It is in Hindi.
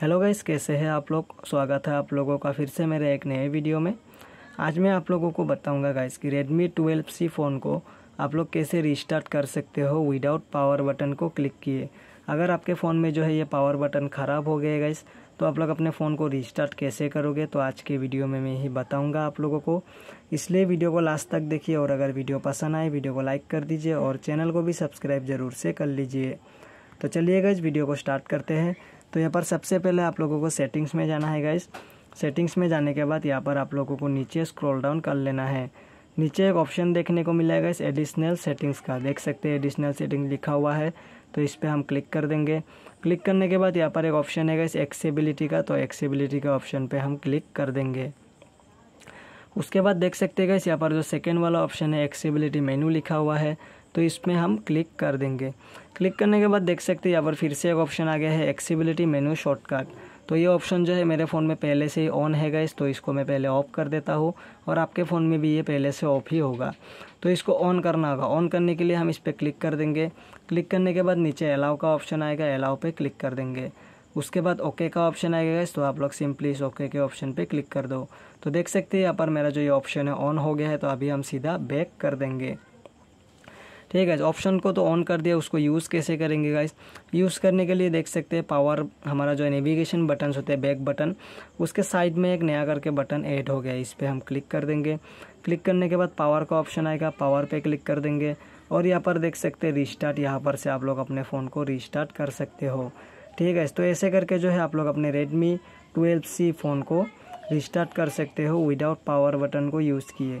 हेलो गाइस कैसे हैं आप लोग स्वागत है आप लोगों का फिर से मेरे एक नए वीडियो में आज मैं आप लोगों को बताऊंगा गाइस कि Redmi 12C फ़ोन को आप लोग कैसे रिस्टार्ट कर सकते हो विदाउट पावर बटन को क्लिक किए अगर आपके फ़ोन में जो है ये पावर बटन ख़राब हो गया गाइस तो आप लोग अपने फ़ोन को रिस्टार्ट कैसे करोगे तो आज के वीडियो में मैं ही बताऊँगा आप लोगों को इसलिए वीडियो को लास्ट तक देखिए और अगर वीडियो पसंद आए वीडियो को लाइक कर दीजिए और चैनल को भी सब्सक्राइब ज़रूर से कर लीजिए तो चलिए गाइज वीडियो को स्टार्ट करते हैं तो यहाँ पर सबसे पहले आप लोगों को सेटिंग्स में जाना है गाइस सेटिंग्स में जाने के बाद यहाँ पर आप लोगों को नीचे स्क्रॉल डाउन कर लेना है नीचे एक ऑप्शन देखने को मिलेगा इस एडिशनल सेटिंग्स का देख सकते हैं एडिशनल सेटिंग लिखा हुआ है तो इस पर हम क्लिक कर देंगे क्लिक करने के बाद यहाँ पर एक ऑप्शन है इस एक्सेबिलिटी का तो एक्सेबिलिटी के ऑप्शन पर हम क्लिक कर देंगे उसके बाद देख सकते हैं इस यहाँ पर जो सेकेंड वाला ऑप्शन है एक्सेबिलिटी मेन्यू लिखा हुआ है तो इसमें हम क्लिक कर देंगे क्लिक करने के बाद देख सकते हैं यहाँ पर फिर से एक ऑप्शन आ गया है एक्सीबिलिटी मेनू शॉर्टकट तो ये ऑप्शन जो है मेरे फ़ोन में पहले से ही ऑन है गए तो इसको मैं पहले ऑफ कर देता हूँ और आपके फ़ोन में भी ये पहले से ऑफ ही होगा तो इसको ऑन करना होगा ऑन करने के लिए हम इस पर क्लिक कर देंगे क्लिक करने के बाद नीचे अलाउ का ऑप्शन आएगा अलाउ पे क्लिक कर देंगे उसके बाद ओके का ऑप्शन आएगा इस तो आप लोग सिंपली इस ओके के ऑप्शन पे क्लिक कर दो तो देख सकते हैं यहाँ पर मेरा जो ये ऑप्शन है ऑन हो गया है तो अभी हम सीधा बैक कर देंगे ठीक है ऑप्शन को तो ऑन कर दिया उसको यूज़ कैसे करेंगे गाइज यूज़ करने के लिए देख सकते हैं पावर हमारा जो है नेविगेशन बटन होते हैं बैक बटन उसके साइड में एक नया करके बटन ऐड हो गया इस पर हम क्लिक कर देंगे क्लिक करने के बाद पावर का ऑप्शन आएगा पावर पे क्लिक कर देंगे और यहाँ पर देख सकते हैं रिस्टार्ट यहाँ पर से आप लोग अपने फ़ोन को रिस्टार्ट कर सकते हो ठीक है तो ऐसे करके जो है आप लोग अपने रेडमी ट्वेल्व सी फ़ोन को रिस्टार्ट कर सकते हो विदाउट पावर बटन को यूज़ किए